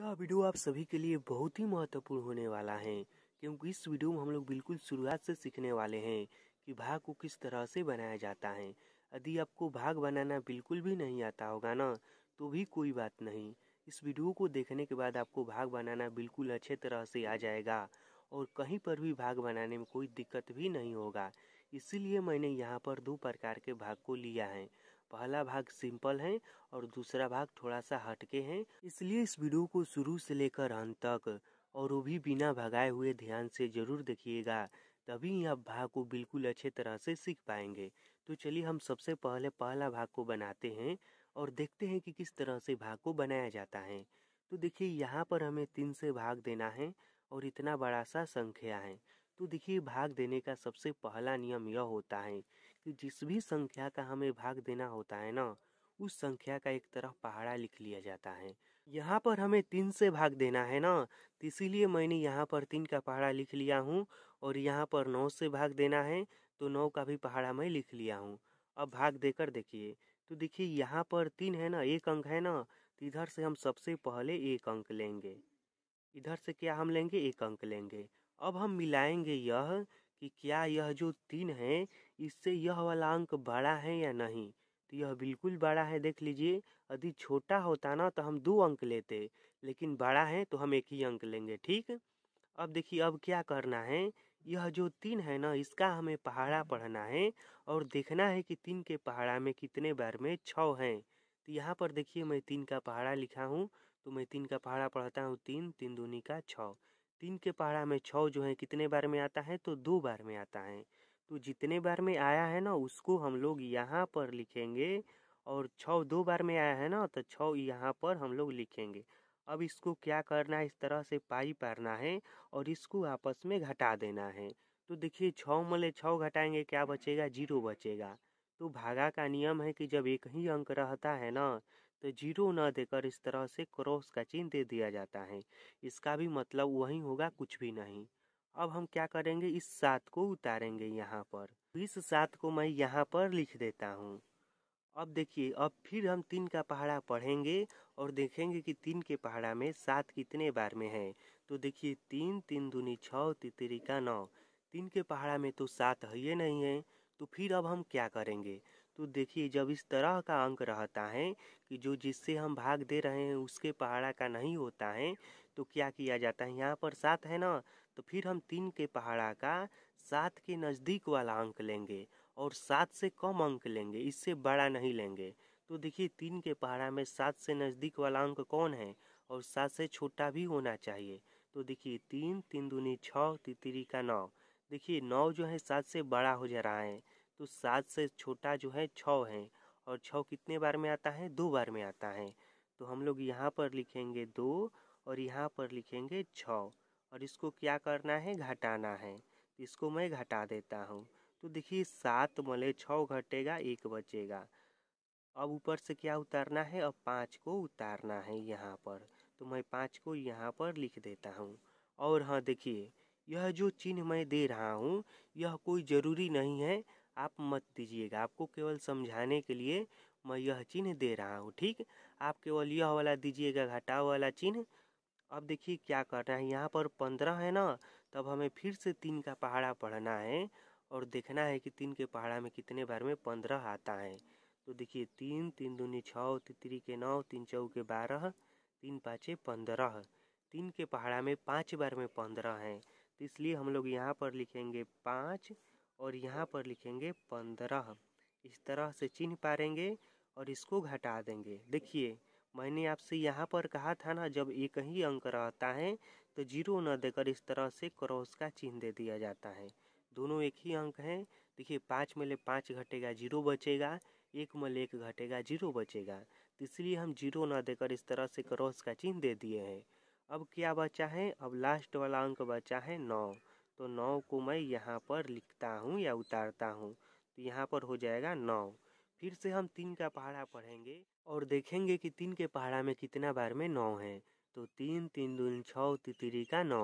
यह वीडियो आप सभी के लिए बहुत ही महत्वपूर्ण होने वाला है क्योंकि इस वीडियो में हम लोग बिल्कुल शुरुआत से सीखने वाले हैं कि भाग को किस तरह से बनाया जाता है यदि आपको भाग बनाना बिल्कुल भी नहीं आता होगा ना तो भी कोई बात नहीं इस वीडियो को देखने के बाद आपको भाग बनाना बिल्कुल अच्छे तरह से आ जाएगा और कहीं पर भी भाग बनाने में कोई दिक्कत भी नहीं होगा इसीलिए मैंने यहाँ पर दो प्रकार के भाग को लिया है पहला भाग सिंपल है और दूसरा भाग थोड़ा सा हटके है इसलिए इस वीडियो को शुरू से लेकर अंत तक और वो भी बिना भगाए हुए ध्यान से जरूर देखिएगा तभी आप भाग को बिल्कुल अच्छे तरह से सीख पाएंगे तो चलिए हम सबसे पहले पहला भाग को बनाते हैं और देखते हैं कि किस तरह से भाग को बनाया जाता है तो देखिए यहाँ पर हमें तीन से भाग देना है और इतना बड़ा सा संख्या है तो देखिए भाग देने का सबसे पहला नियम यह होता है जिस भी संख्या का हमें भाग देना होता है ना उस संख्या का एक तरफ पहाड़ा लिख लिया जाता है यहाँ पर हमें तीन से भाग देना है ना तो इसीलिए मैंने यहाँ पर तीन का पहाड़ा लिख लिया हूँ और यहाँ पर नौ से भाग देना है तो नौ का भी पहाड़ा मैं लिख लिया हूँ अब भाग देकर देखिए तो देखिए यहाँ पर तीन है ना एक अंक है ना तो इधर से हम सबसे पहले एक अंक लेंगे इधर से क्या हम लेंगे एक अंक लेंगे अब हम मिलाएंगे यह कि क्या यह जो तीन है इससे यह वाला अंक बड़ा है या नहीं तो यह बिल्कुल बड़ा है देख लीजिए यदि छोटा होता ना तो हम दो अंक लेते लेकिन बड़ा है तो हम एक ही अंक लेंगे ठीक अब देखिए अब क्या करना है यह जो तीन है ना इसका हमें पहाड़ा पढ़ना है और देखना है कि तीन के पहाड़ा में कितने बार में छः हैं तो यहाँ पर देखिए मैं तीन का पहाड़ा लिखा हूँ तो मैं तीन का पहाड़ा पढ़ता हूँ तीन तीन दूनी का छः तीन के पहाड़ा में छः जो है कितने बार में आता है तो दो बार में आता है तो जितने बार में आया है ना उसको हम लोग यहाँ पर लिखेंगे और छः दो बार में आया है ना तो छः यहाँ पर हम लोग लिखेंगे अब इसको क्या करना है इस तरह से पाई पारना है और इसको आपस में घटा देना है तो देखिए छः मले छः घटाएंगे क्या बचेगा जीरो बचेगा तो भागा का नियम है कि जब एक ही अंक रहता है ना तो जीरो ना देकर इस तरह से क्रॉस का चिन्ह दे दिया जाता है इसका भी मतलब वही होगा कुछ भी नहीं अब हम क्या करेंगे इस सात को उतारेंगे यहाँ पर इस सात को मैं यहाँ पर लिख देता हूँ अब देखिए अब फिर हम तीन का पहाड़ा पढ़ेंगे और देखेंगे कि तीन के पहाड़ा में सात कितने बार में है तो देखिए तीन तीन दूनी छः तितरी का नौ तीन के पहाड़ा में तो सात है ही नहीं है तो फिर अब हम क्या करेंगे तो देखिए जब इस तरह का अंक रहता है कि जो जिससे हम भाग दे रहे हैं उसके पहाड़ा का नहीं होता है तो क्या किया जाता है यहाँ पर सात है ना तो फिर हम तीन के पहाड़ा का सात के नज़दीक वाला अंक लेंगे और सात से कम अंक लेंगे इससे बड़ा नहीं लेंगे तो देखिए तीन के पहाड़ा में सात से नज़दीक वाला अंक कौन है और सात से छोटा भी होना चाहिए तो देखिए तीन तीन दूनी छः तीतरी का नौ देखिए नौ जो है सात से बड़ा हो जा रहा है तो सात से छोटा जो है छ है और छ कितने बार में आता है दो बार में आता है तो हम लोग यहाँ पर लिखेंगे दो और यहाँ पर लिखेंगे छ और इसको क्या करना है घटाना है तो इसको मैं घटा देता हूँ तो देखिए सात मले छ घटेगा एक बचेगा अब ऊपर से क्या उतारना है अब पाँच को उतारना है यहाँ पर तो मैं पाँच को यहाँ पर लिख देता हूँ और हाँ देखिए यह जो चिन्ह मैं दे रहा हूँ यह कोई ज़रूरी नहीं है आप मत दीजिएगा आपको केवल समझाने के लिए मैं यह चिन्ह दे रहा हूँ ठीक आप केवल यह वाला दीजिएगा घटाव वाला चिन्ह अब देखिए क्या करना है यहाँ पर पंद्रह है ना तब हमें फिर से तीन का पहाड़ा पढ़ना है और देखना है कि तीन के पहाड़ा में कितने बार में पंद्रह आता है तो देखिए तीन तीन दूनी छः तितरी के नौ तीन चौ के बारह तीन पाँचे पंद्रह तीन के पहाड़ा में पाँच बार में पंद्रह हैं तो इसलिए हम लोग यहाँ पर लिखेंगे पाँच और यहाँ पर लिखेंगे पंद्रह इस तरह से चिन्ह पारेंगे और इसको घटा देंगे देखिए मैंने आपसे यहाँ पर कहा था ना जब एक ही अंक रहता है तो जीरो न देकर इस तरह से क्रॉस का चिन्ह दे दिया जाता है दोनों एक ही अंक हैं देखिए पाँच में ले पाँच घटेगा जीरो बचेगा एक में एक घटेगा जीरो बचेगा तो इसलिए हम जीरो न देकर इस तरह से क्रॉस का चिन्ह दे दिए हैं अब क्या बचा है अब लास्ट वाला अंक बचा है नौ तो नौ को मैं यहाँ पर लिखता हूँ या उतारता हूँ तो यहाँ पर हो जाएगा नौ फिर से हम तीन का पहाड़ा पढ़ेंगे और देखेंगे कि तीन के पहाड़ा में कितना बार में नौ है तो तीन तीन दून छः तितरी का नौ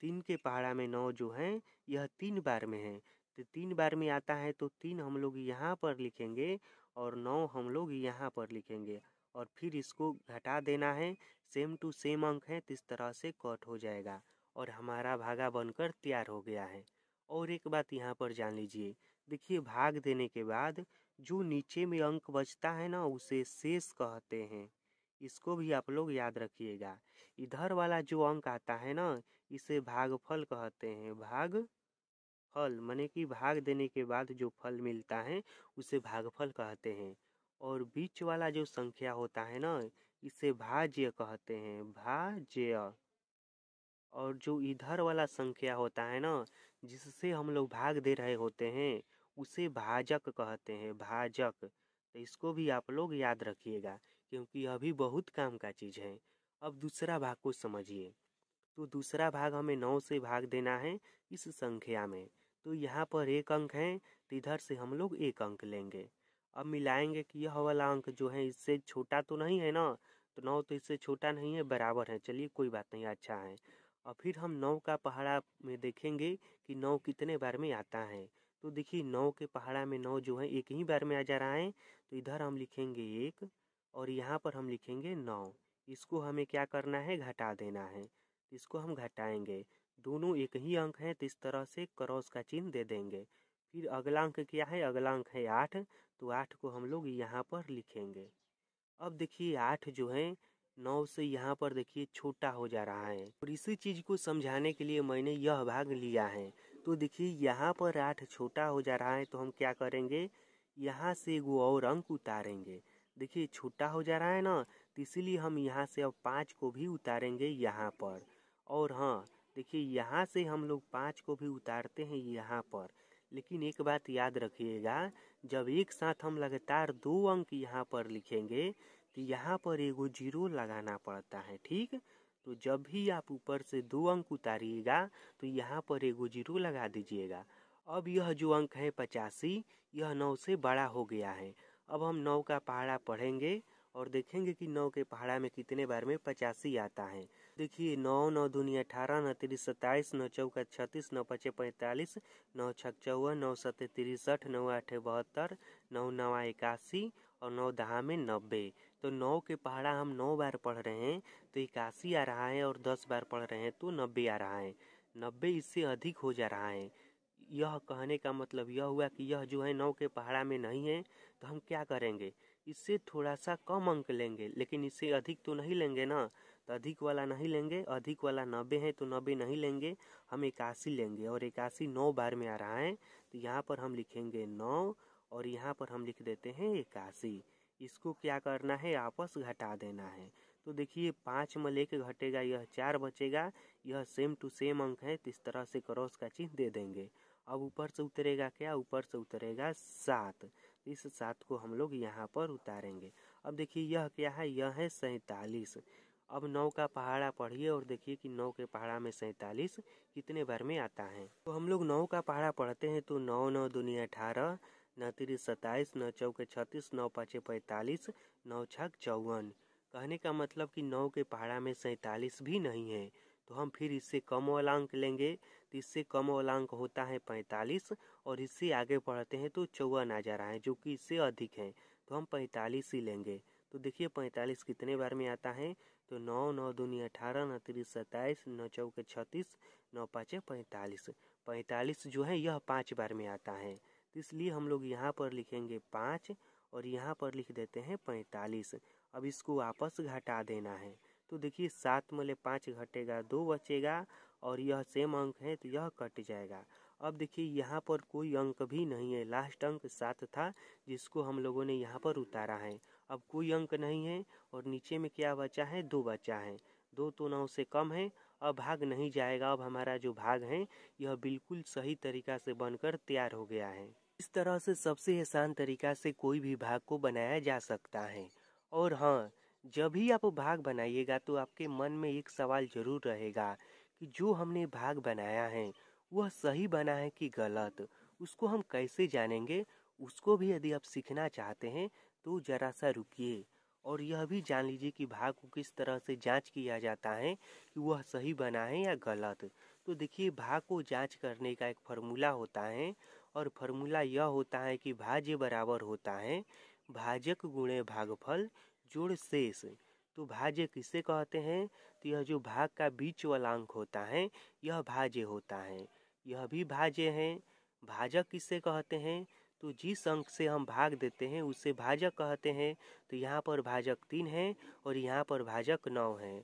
तीन के पहाड़ा में नौ जो है यह तीन बार में है तो तीन बार में आता है तो तीन हम लोग यहाँ पर लिखेंगे और नौ हम लोग यहाँ पर लिखेंगे और फिर इसको घटा देना है सेम टू सेम अंक है तो इस तरह से कट हो जाएगा और हमारा भागा बनकर तैयार हो गया है और एक बात यहाँ पर जान लीजिए देखिए भाग देने के बाद जो नीचे में अंक बचता है ना उसे शेष कहते हैं इसको भी आप लोग याद रखिएगा इधर वाला जो अंक आता है ना इसे भागफल कहते हैं भाग फल मैने कि भाग देने के बाद जो फल मिलता है उसे भागफल कहते हैं और बीच वाला जो संख्या होता है ना इसे भाज्य कहते हैं भाज्य और जो इधर वाला संख्या होता है ना जिससे हम लोग भाग दे रहे होते हैं उसे भाजक कहते हैं भाजक तो इसको भी आप लोग याद रखिएगा क्योंकि अभी बहुत काम का चीज़ है अब दूसरा भाग को समझिए तो दूसरा भाग हमें नौ से भाग देना है इस संख्या में तो यहाँ पर एक अंक है तो इधर से हम लोग एक अंक लेंगे अब मिलाएंगे कि यह वाला अंक जो है इससे छोटा तो नहीं है ना तो नौ तो इससे छोटा नहीं है बराबर है चलिए कोई बात नहीं अच्छा है और फिर हम नौ का पहाड़ा में देखेंगे कि नौ कितने बार में आता है तो देखिए नौ के पहाड़ा में नौ जो है एक ही बार में आ जा रहा है तो इधर हम लिखेंगे एक और यहाँ पर हम लिखेंगे नौ इसको हमें क्या करना है घटा देना है इसको हम घटाएंगे दोनों एक ही अंक हैं तो इस तरह से क्रॉस का चिन्ह दे देंगे फिर अगला अंक क्या है अगला अंक है आठ तो आठ को हम लोग यहाँ पर लिखेंगे अब देखिए आठ जो है नौ से यहाँ पर देखिए छोटा हो जा रहा है और इसी चीज को समझाने के लिए मैंने यह भाग लिया है तो देखिए यहाँ पर आठ छोटा हो जा रहा है तो हम क्या करेंगे यहाँ से वो और अंक उतारेंगे देखिए छोटा हो जा रहा है ना तो इसीलिए हम यहाँ से अब पाँच को भी उतारेंगे यहाँ पर और हाँ देखिए यहाँ से हम लोग पाँच को भी उतारते हैं यहाँ पर लेकिन एक बात याद रखिएगा जब एक साथ हम लगातार दो अंक यहाँ पर लिखेंगे तो यहाँ पर एगो जीरो लगाना पड़ता है ठीक तो जब भी आप ऊपर से दो अंक उतारिएगा तो यहाँ पर एगो जीरो लगा दीजिएगा अब यह जो अंक है पचासी यह नौ से बड़ा हो गया है अब हम नौ का पहाड़ा पढ़ेंगे और देखेंगे कि नौ के पहाड़ा में कितने बार में पचासी आता है देखिए नौ नौ दूनी अठारह नौ तिर सत्ताईस नौ चौका छत्तीस नौ पचे पैंतालीस नौ छक चौवन नौ सत्य तिरसठ नौ आठ बहत्तर नौ नवा इक्यासी और नौ दहा में नब्बे तो नौ के पहाड़ा हम नौ बार पढ़ रहे हैं तो इक्यासी आ रहा है और दस बार पढ़ रहे हैं तो नब्बे आ रहा है नब्बे इससे अधिक हो जा रहा है यह कहने का मतलब यह हुआ कि यह जो है नौ के पहाड़ा में नहीं है तो हम क्या करेंगे इससे थोड़ा सा कम अंक लेंगे लेकिन इससे अधिक तो नहीं लेंगे ना तो अधिक वाला नहीं लेंगे अधिक वाला नब्बे है तो नब्बे नहीं लेंगे हम इक्यासी लेंगे और इक्यासी नौ बार में आ रहा है तो यहाँ पर हम लिखेंगे नौ और यहाँ पर हम लिख देते हैं इक्यासी इसको क्या करना है आपस घटा देना है तो देखिए पाँच में लेके घटेगा यह चार बचेगा यह सेम टू सेम अंक है तो इस तरह से क्रॉस का चिन्ह दे देंगे अब ऊपर से उतरेगा क्या ऊपर से उतरेगा सात इस सात को हम लोग यहाँ पर उतारेंगे अब देखिए यह क्या है यह है सैंतालीस अब नौ का पहाड़ा पढ़िए और देखिए कि नौ के पहाड़ा में सैंतालीस कितने भर में आता है तो हम लोग नौ का पहाड़ा पढ़ते हैं तो नौ नौ दुनिया अठारह नौ तीरी सत्ताईस नौ चौके छत्तीस नौ पाँचे पैंतालीस नौ छक चौवन कहने का मतलब कि नौ के पहाड़ा में सैंतालीस भी नहीं है तो हम फिर इससे कम वाला अंक लेंगे तो इससे कम वाला अंक होता है पैंतालीस और इससे आगे बढ़ते हैं तो चौवन आ जा रहा है जो कि इससे अधिक है तो हम पैंतालीस ही लेंगे तो देखिए पैंतालीस कितने बार में आता है तो नौ नौ दूनी अठारह नौ तीस सत्ताईस नौ चौके छत्तीस नौ पाँचे पैंतालीस पैंतालीस जो है यह पाँच बार में आता है इसलिए हम लोग यहाँ पर लिखेंगे पाँच और यहाँ पर लिख देते हैं पैंतालीस अब इसको वापस घटा देना है तो देखिए सात मले पाँच घटेगा दो बचेगा और यह सेम अंक है तो यह कट जाएगा अब देखिए यहाँ पर कोई अंक भी नहीं है लास्ट अंक सात था जिसको हम लोगों ने यहाँ पर उतारा है अब कोई अंक नहीं है और नीचे में क्या बचा है दो बचा है दो तो नौ से कम है अब भाग नहीं जाएगा अब हमारा जो भाग है यह बिल्कुल सही तरीका से बनकर तैयार हो गया है इस तरह से सबसे आसान तरीका से कोई भी भाग को बनाया जा सकता है और हाँ जब भी आप भाग बनाइएगा तो आपके मन में एक सवाल जरूर रहेगा कि जो हमने भाग बनाया है वह सही बना है कि गलत उसको हम कैसे जानेंगे उसको भी यदि आप सीखना चाहते हैं तो ज़रा सा रुकिए और यह भी जान लीजिए कि भाग को किस तरह से जांच किया जाता है कि वह सही बना है या गलत तो देखिए भाग को जांच करने का एक फॉर्मूला होता है और फॉर्मूला यह होता है कि भाज्य बराबर होता है भाजक गुणे भागफल जोड़ शेष तो भाज्य किसे कहते हैं तो यह जो भाग का बीच वाला अंक होता है यह भाज्य होता है यह भी भाज्य है भाजक किसे कहते हैं तो जिस अंक से हम भाग देते हैं उसे भाजक कहते हैं तो यहाँ पर भाजक तीन है और यहाँ पर भाजक नौ है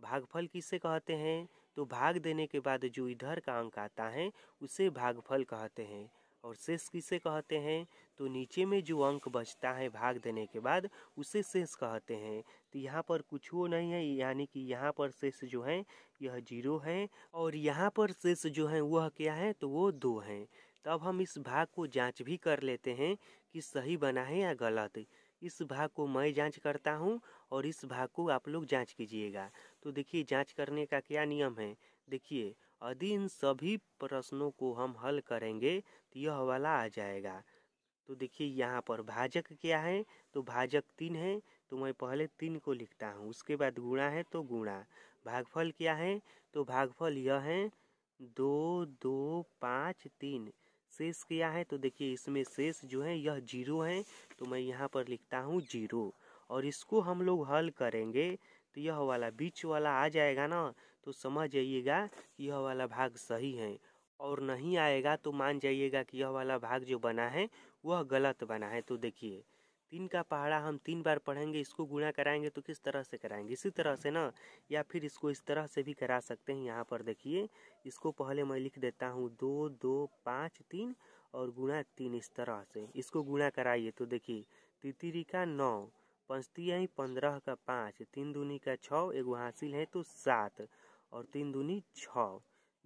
भागफल किसे कहते हैं तो भाग देने के बाद जो इधर का अंक आता है उसे भागफल कहते हैं और शेष किसे कहते हैं तो नीचे में जो अंक बचता है भाग देने के बाद उसे शेष कहते हैं तो यहाँ पर कुछ वो नहीं है यानी कि यहाँ पर शेष जो है यह जीरो है और यहाँ पर शेष जो है वह क्या है तो वो दो हैं तब तो हम इस भाग को जांच भी कर लेते हैं कि सही बना है या गलत इस भाग को मैं जांच करता हूं और इस भाग को आप लोग जांच कीजिएगा तो देखिए जांच करने का क्या नियम है देखिए यदि इन सभी प्रश्नों को हम हल करेंगे तो यह वाला आ जाएगा तो देखिए यहाँ पर भाजक क्या है तो भाजक तीन है तो मैं पहले तीन को लिखता हूँ उसके बाद गुणा है तो गुणा भागफल क्या है तो भागफल यह है दो दो पाँच तीन शेष क्या है तो देखिए इसमें शेष जो है यह जीरो है तो मैं यहाँ पर लिखता हूँ जीरो और इसको हम लोग हल करेंगे तो यह वाला बीच वाला आ जाएगा ना तो समझ जाइएगा कि यह वाला भाग सही है और नहीं आएगा तो मान जाइएगा कि यह वाला भाग जो बना है वह गलत बना है तो देखिए तीन का पहाड़ा हम तीन बार पढ़ेंगे इसको गुणा कराएंगे तो किस तरह से कराएंगे इसी तरह से ना या फिर इसको इस तरह से भी करा सकते हैं यहाँ पर देखिए इसको पहले मैं लिख देता हूँ दो दो पाँच तीन और गुणा तीन इस तरह से इसको गुणा कराइए तो देखिए तितिरी का नौ पंचती पंद्रह का पाँच तीन दूनी का छः एगो हासिल है तो सात और तीन दूनी छ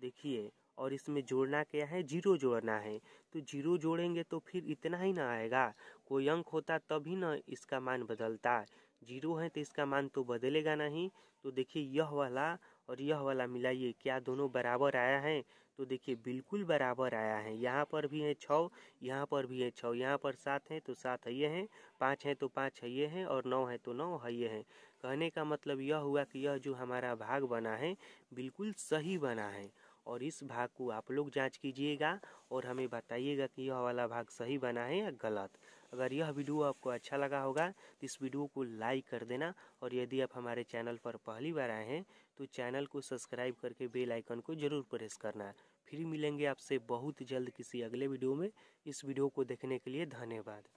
देखिए और इसमें जोड़ना क्या है जीरो जोड़ना है तो जीरो जोड़ेंगे तो फिर इतना ही ना आएगा कोई अंक होता तभी ना इसका मान बदलता जीरो है तो इसका मान तो बदलेगा नहीं तो देखिए यह वाला और यह वाला मिलाइए क्या दोनों बराबर आया है तो देखिए बिल्कुल बराबर आया है यहाँ पर भी है छ यहाँ पर भी है छ यहाँ पर सात है तो सात है ये हैं पाँच है तो पाँच है ये हैं और नौ है तो नौ है ये हैं कहने का मतलब यह हुआ कि यह जो हमारा भाग बना है बिल्कुल सही बना है और इस भाग को आप लोग जांच कीजिएगा और हमें बताइएगा कि यह वाला भाग सही बना है या गलत अगर यह वीडियो आपको अच्छा लगा होगा तो इस वीडियो को लाइक कर देना और यदि आप हमारे चैनल पर पहली बार आए हैं तो चैनल को सब्सक्राइब करके बेल आइकन को ज़रूर प्रेस करना फिर मिलेंगे आपसे बहुत जल्द किसी अगले वीडियो में इस वीडियो को देखने के लिए धन्यवाद